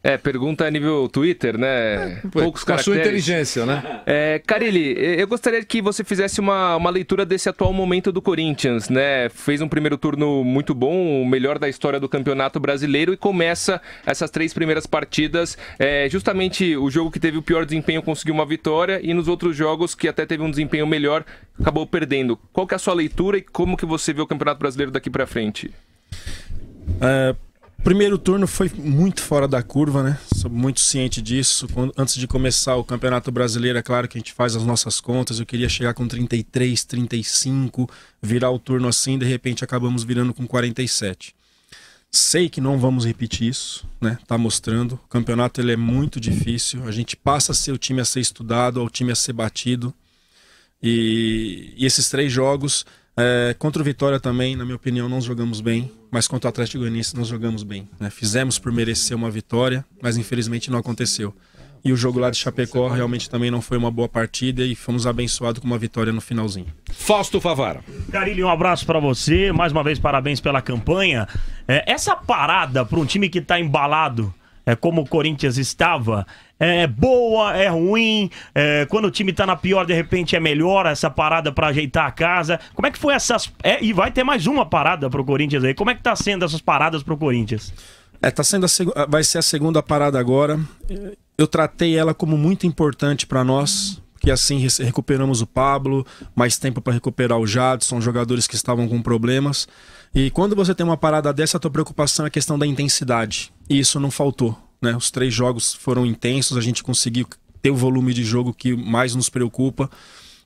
É, pergunta a nível Twitter, né? É, Poucos com a sua inteligência, né? É, Carilli, eu gostaria que você fizesse uma, uma leitura desse atual momento do Corinthians, né? Fez um primeiro turno muito bom, o melhor da história do Campeonato Brasileiro, e começa essas três primeiras partidas. É, justamente o jogo que teve o pior desempenho conseguiu uma vitória, e nos outros jogos que até teve um desempenho melhor, acabou perdendo. Qual que é a sua leitura e como que você vê o Campeonato Brasileiro daqui para frente? É... Primeiro turno foi muito fora da curva, né? Sou muito ciente disso. Quando, antes de começar o Campeonato Brasileiro, é claro que a gente faz as nossas contas. Eu queria chegar com 33, 35, virar o turno assim, de repente acabamos virando com 47. Sei que não vamos repetir isso, né? Tá mostrando. O campeonato ele é muito difícil. A gente passa a ser o time a ser estudado, ao time a ser batido. E, e esses três jogos é, contra o Vitória também, na minha opinião, não jogamos bem, mas contra o Atlético Goianiense nós jogamos bem. Né? Fizemos por merecer uma vitória, mas infelizmente não aconteceu. E o jogo lá de Chapecó realmente também não foi uma boa partida e fomos abençoados com uma vitória no finalzinho. Fausto Favara. Carilho, um abraço para você. Mais uma vez, parabéns pela campanha. É, essa parada para um time que tá embalado é, como o Corinthians estava, é, é boa, é ruim, é, quando o time tá na pior, de repente é melhor essa parada para ajeitar a casa. Como é que foi essas. É, e vai ter mais uma parada pro Corinthians aí. Como é que tá sendo essas paradas pro Corinthians? É, tá sendo seg... vai ser a segunda parada agora. Eu tratei ela como muito importante para nós, que assim recuperamos o Pablo, mais tempo para recuperar o Jadson, jogadores que estavam com problemas. E quando você tem uma parada dessa, a tua preocupação é a questão da intensidade. E isso não faltou. Né? Os três jogos foram intensos, a gente conseguiu ter o volume de jogo que mais nos preocupa.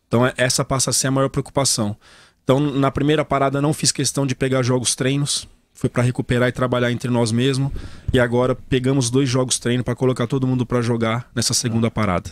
Então é, essa passa a ser a maior preocupação. Então na primeira parada não fiz questão de pegar jogos treinos, foi para recuperar e trabalhar entre nós mesmos. E agora pegamos dois jogos treino para colocar todo mundo para jogar nessa segunda parada.